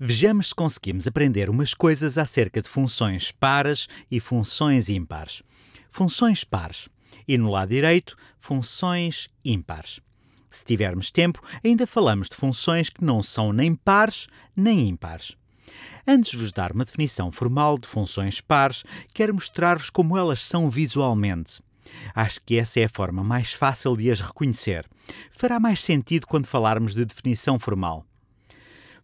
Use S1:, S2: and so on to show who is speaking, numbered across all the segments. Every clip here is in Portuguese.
S1: Vejamos se conseguimos aprender umas coisas acerca de funções pares e funções ímpares. Funções pares e, no lado direito, funções ímpares. Se tivermos tempo, ainda falamos de funções que não são nem pares nem ímpares. Antes de vos dar uma definição formal de funções pares, quero mostrar-vos como elas são visualmente. Acho que essa é a forma mais fácil de as reconhecer. Fará mais sentido quando falarmos de definição formal.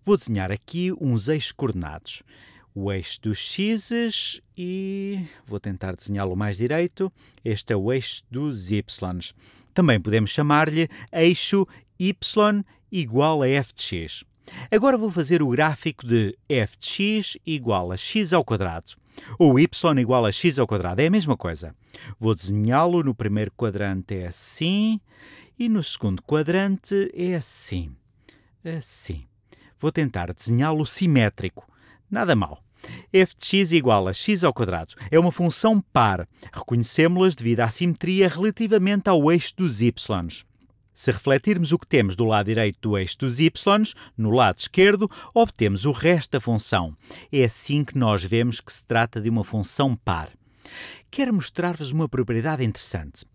S1: Vou desenhar aqui uns eixos coordenados. O eixo dos x e vou tentar desenhá-lo mais direito. Este é o eixo dos y. Também podemos chamar-lhe eixo y igual a f de x. Agora vou fazer o gráfico de f de x igual a x ao quadrado. Ou y igual a x ao quadrado, é a mesma coisa. Vou desenhá-lo no primeiro quadrante é assim e no segundo quadrante é assim. Assim vou tentar desenhá-lo simétrico. Nada mal. f de x igual a x ao quadrado. É uma função par. Reconhecemos-las devido à simetria relativamente ao eixo dos y. Se refletirmos o que temos do lado direito do eixo dos y, no lado esquerdo, obtemos o resto da função. É assim que nós vemos que se trata de uma função par. Quero mostrar-vos uma propriedade interessante.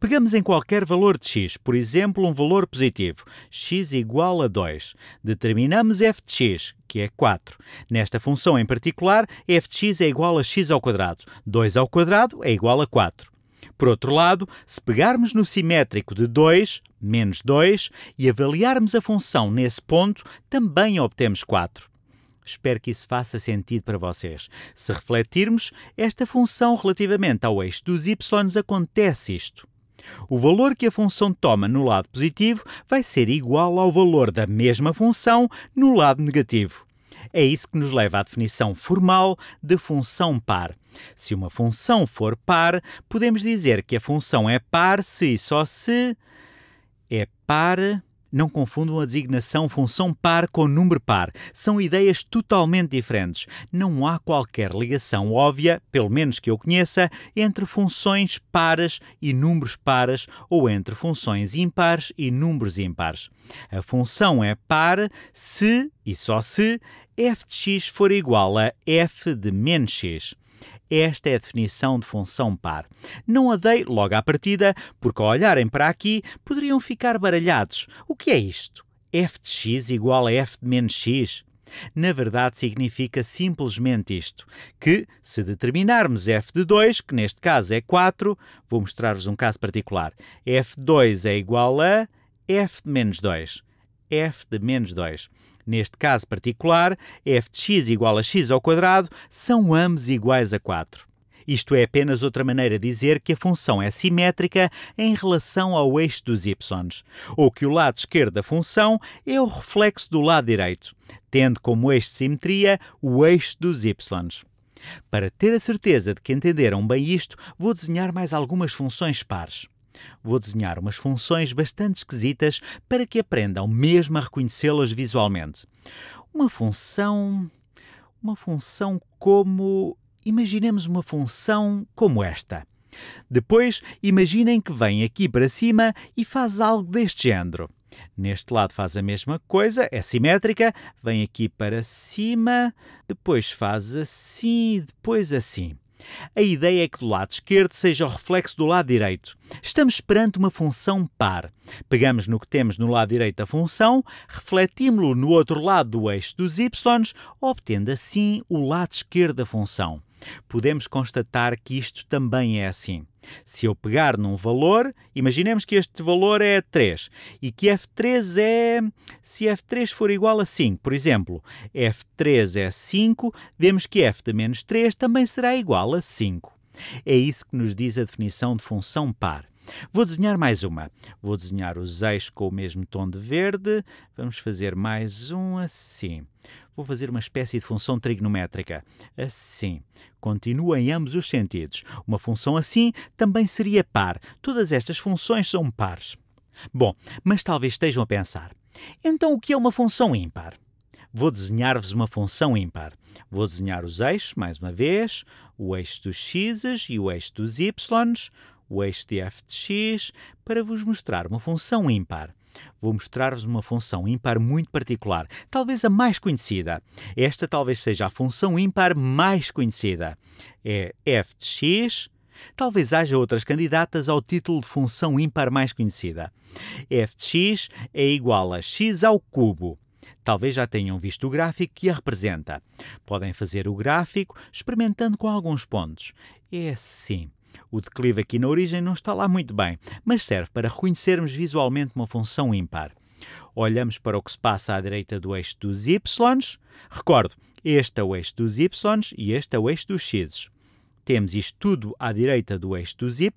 S1: Pegamos em qualquer valor de x, por exemplo, um valor positivo, x igual a 2. Determinamos f de x, que é 4. Nesta função em particular, f de x é igual a x ao quadrado. 2 ao quadrado é igual a 4. Por outro lado, se pegarmos no simétrico de 2, menos 2, e avaliarmos a função nesse ponto, também obtemos 4. Espero que isso faça sentido para vocês. Se refletirmos, esta função relativamente ao eixo dos y acontece isto. O valor que a função toma no lado positivo vai ser igual ao valor da mesma função no lado negativo. É isso que nos leva à definição formal de função par. Se uma função for par, podemos dizer que a função é par se e só se é par não confundam a designação função par com número par. São ideias totalmente diferentes. Não há qualquer ligação óbvia, pelo menos que eu conheça, entre funções pares e números pares ou entre funções ímpares e números ímpares. A função é par se e só se f de x for igual a f de menos x. Esta é a definição de função par. Não a dei logo à partida, porque ao olharem para aqui poderiam ficar baralhados. O que é isto? f de x igual a f de menos x? Na verdade, significa simplesmente isto: que se determinarmos f de 2, que neste caso é 4, vou mostrar-vos um caso particular. f de 2 é igual a f de menos 2. f de menos 2 neste caso particular, f de x igual a x ao quadrado, são ambos iguais a 4. Isto é apenas outra maneira de dizer que a função é simétrica em relação ao eixo dos y, ou que o lado esquerdo da função é o reflexo do lado direito, tendo como eixo de simetria o eixo dos y. Para ter a certeza de que entenderam bem isto, vou desenhar mais algumas funções pares. Vou desenhar umas funções bastante esquisitas para que aprendam mesmo a reconhecê-las visualmente. Uma função. Uma função como. Imaginemos uma função como esta. Depois, imaginem que vem aqui para cima e faz algo deste género. Neste lado faz a mesma coisa, é simétrica, vem aqui para cima, depois faz assim e depois assim. A ideia é que do lado esquerdo seja o reflexo do lado direito. Estamos perante uma função par. Pegamos no que temos no lado direito da função, refletimos-lo no outro lado do eixo dos y, obtendo assim o lado esquerdo da função. Podemos constatar que isto também é assim. Se eu pegar num valor, imaginemos que este valor é 3 e que F3 é. Se F3 for igual a 5, por exemplo, F3 é 5, vemos que F de menos 3 também será igual a 5. É isso que nos diz a definição de função par. Vou desenhar mais uma. Vou desenhar os eixos com o mesmo tom de verde. Vamos fazer mais um assim. Vou fazer uma espécie de função trigonométrica. Assim. Continua em ambos os sentidos. Uma função assim também seria par. Todas estas funções são pares. Bom, mas talvez estejam a pensar. Então o que é uma função ímpar? Vou desenhar-vos uma função ímpar. Vou desenhar os eixos, mais uma vez, o eixo dos x e o eixo dos y, o eixo de f de x, para vos mostrar uma função ímpar vou mostrar-vos uma função ímpar muito particular, talvez a mais conhecida. Esta talvez seja a função ímpar mais conhecida. É f de x. Talvez haja outras candidatas ao título de função ímpar mais conhecida. f de x é igual a x ao cubo. Talvez já tenham visto o gráfico que a representa. Podem fazer o gráfico experimentando com alguns pontos. É assim. O declive aqui na origem não está lá muito bem, mas serve para reconhecermos visualmente uma função ímpar. Olhamos para o que se passa à direita do eixo dos y, recordo, este é o eixo dos y e este é o eixo dos x. Temos isto tudo à direita do eixo dos y.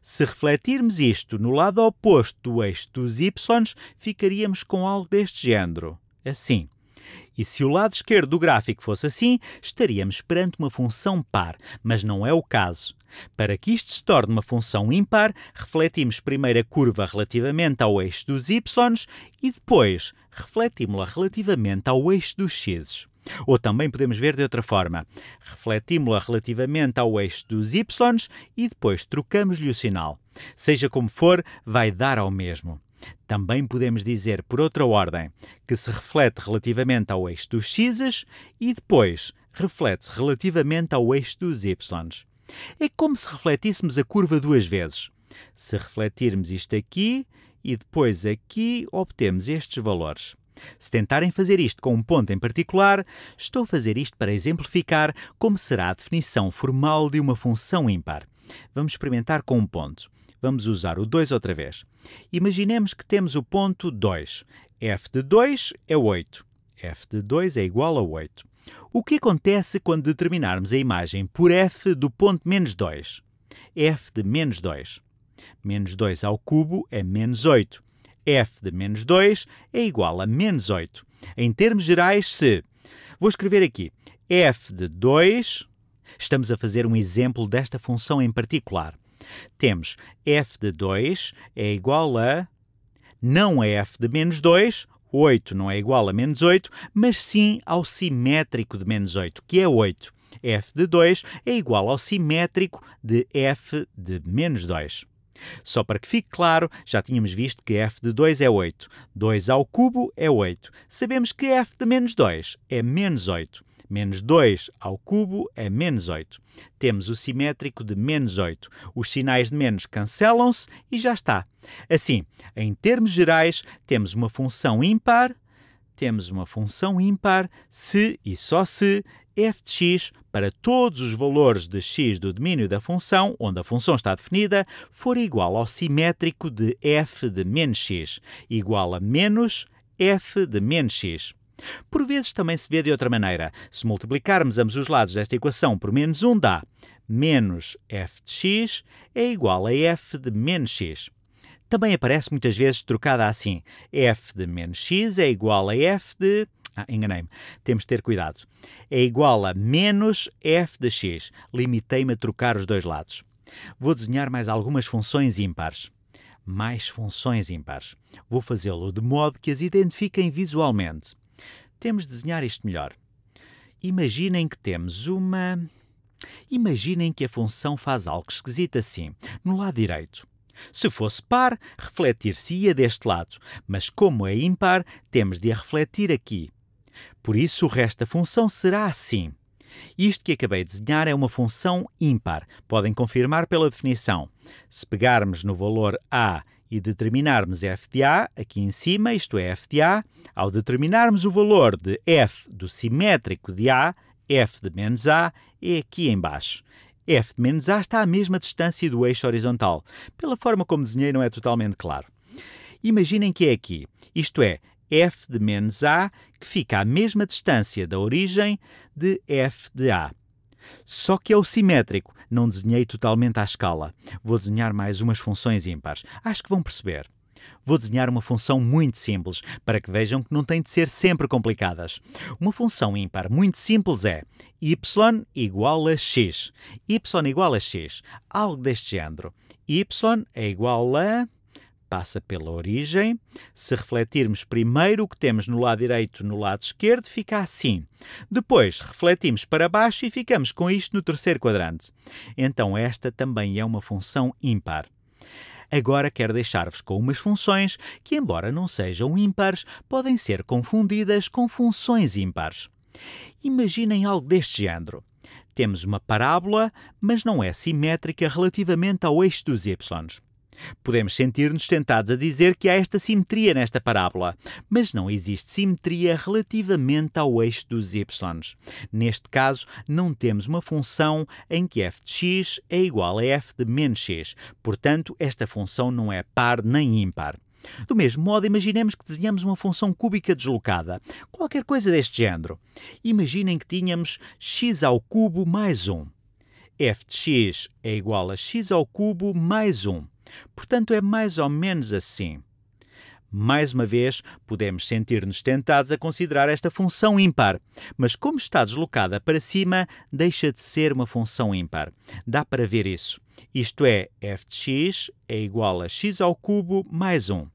S1: Se refletirmos isto no lado oposto do eixo dos y, ficaríamos com algo deste género. Assim, e se o lado esquerdo do gráfico fosse assim, estaríamos perante uma função par, mas não é o caso. Para que isto se torne uma função impar, refletimos primeiro a curva relativamente ao eixo dos y e depois refletimos-la relativamente ao eixo dos x. Ou também podemos ver de outra forma. Refletimos-la relativamente ao eixo dos y e depois trocamos-lhe o sinal. Seja como for, vai dar ao mesmo. Também podemos dizer, por outra ordem, que se reflete relativamente ao eixo dos x e depois reflete-se relativamente ao eixo dos y. É como se refletíssemos a curva duas vezes. Se refletirmos isto aqui e depois aqui, obtemos estes valores. Se tentarem fazer isto com um ponto em particular, estou a fazer isto para exemplificar como será a definição formal de uma função ímpar. Vamos experimentar com um ponto. Vamos usar o 2 outra vez. Imaginemos que temos o ponto 2. f de 2 é 8. f de 2 é igual a 8. O que acontece quando determinarmos a imagem por f do ponto menos 2? f de menos 2. Menos 2 ao cubo é menos 8. f de menos 2 é igual a menos 8. Em termos gerais, se... Vou escrever aqui f de 2... Estamos a fazer um exemplo desta função em particular. Temos f de 2 é igual a. Não é f de menos 2, 8 não é igual a menos 8, mas sim ao simétrico de menos 8, que é 8. f de 2 é igual ao simétrico de f de menos 2. Só para que fique claro, já tínhamos visto que f de 2 é 8. 2 ao cubo é 8. Sabemos que f de menos 2 é menos 8. Menos 2 ao cubo é menos 8. Temos o simétrico de menos 8. Os sinais de menos cancelam-se e já está. Assim, em termos gerais, temos uma função ímpar, temos uma função ímpar se e só se f de x para todos os valores de x do domínio da função, onde a função está definida, for igual ao simétrico de f de menos x, igual a menos f de menos x. Por vezes também se vê de outra maneira. Se multiplicarmos ambos os lados desta equação por menos 1, dá menos f de x é igual a f de menos x. Também aparece muitas vezes trocada assim. f de menos x é igual a f de ah, enganei-me. Temos de ter cuidado. É igual a menos f de x. Limitei-me a trocar os dois lados. Vou desenhar mais algumas funções ímpares. Mais funções ímpares. Vou fazê-lo de modo que as identifiquem visualmente. Temos de desenhar isto melhor. Imaginem que temos uma. Imaginem que a função faz algo esquisito assim, no lado direito. Se fosse par, refletir-se-ia deste lado, mas como é ímpar, temos de a refletir aqui. Por isso, o resto da função será assim. Isto que acabei de desenhar é uma função ímpar. Podem confirmar pela definição. Se pegarmos no valor a e determinarmos f de a, aqui em cima, isto é f de a, ao determinarmos o valor de f do simétrico de a, f de menos a é aqui embaixo. f de menos a está à mesma distância do eixo horizontal. Pela forma como desenhei não é totalmente claro. Imaginem que é aqui, isto é, f de menos a, que fica à mesma distância da origem de f de a. Só que é o simétrico, não desenhei totalmente à escala. Vou desenhar mais umas funções ímpares. Acho que vão perceber. Vou desenhar uma função muito simples, para que vejam que não tem de ser sempre complicadas. Uma função ímpar muito simples é y igual a x. y igual a x, algo deste género. y é igual a passa pela origem. Se refletirmos primeiro o que temos no lado direito no lado esquerdo, fica assim. Depois, refletimos para baixo e ficamos com isto no terceiro quadrante. Então, esta também é uma função ímpar. Agora quero deixar-vos com umas funções que, embora não sejam ímpares, podem ser confundidas com funções ímpares. Imaginem algo deste género. Temos uma parábola, mas não é simétrica relativamente ao eixo dos y. Podemos sentir-nos tentados a dizer que há esta simetria nesta parábola, mas não existe simetria relativamente ao eixo dos y. Neste caso, não temos uma função em que f de x é igual a f de menos x, portanto, esta função não é par nem ímpar. Do mesmo modo, imaginemos que desenhamos uma função cúbica deslocada, qualquer coisa deste género. Imaginem que tínhamos x ao cubo mais 1. f de x é igual a x ao cubo mais 1 Portanto, é mais ou menos assim. Mais uma vez, podemos sentir-nos tentados a considerar esta função ímpar, mas como está deslocada para cima, deixa de ser uma função ímpar. Dá para ver isso. Isto é, f de x é igual a x ao cubo mais 1.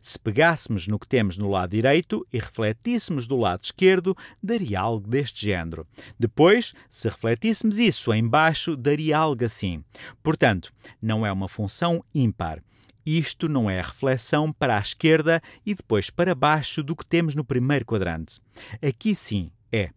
S1: Se pegássemos no que temos no lado direito e refletíssemos do lado esquerdo, daria algo deste género. Depois, se refletíssemos isso em baixo, daria algo assim. Portanto, não é uma função ímpar. Isto não é reflexão para a esquerda e depois para baixo do que temos no primeiro quadrante. Aqui sim é.